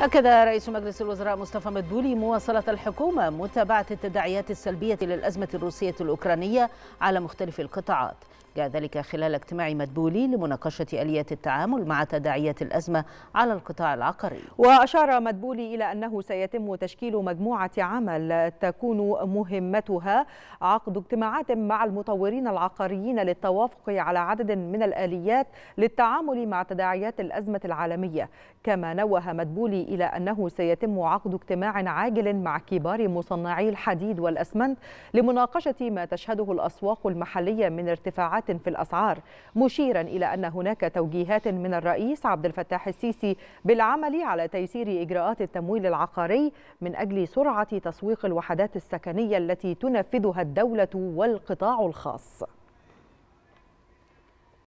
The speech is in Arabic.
أكد رئيس مجلس الوزراء مصطفى مدبولي مواصلة الحكومة متابعة التداعيات السلبية للأزمة الروسية الأوكرانية على مختلف القطاعات جاء ذلك خلال اجتماع مدبولي لمناقشة آليات التعامل مع تداعيات الأزمة على القطاع العقاري وأشار مدبولي إلى أنه سيتم تشكيل مجموعة عمل تكون مهمتها عقد اجتماعات مع المطورين العقاريين للتوافق على عدد من الآليات للتعامل مع تداعيات الأزمة العالمية كما نوه مدبولي إلى أنه سيتم عقد اجتماع عاجل مع كبار مصنعي الحديد والأسمنت لمناقشة ما تشهده الأسواق المحلية من ارتفاعات ارتفاعات في الأسعار مشيرا إلى أن هناك توجيهات من الرئيس عبد الفتاح السيسي بالعمل على تيسير إجراءات التمويل العقاري من أجل سرعة تسويق الوحدات السكنية التي تنفذها الدولة والقطاع الخاص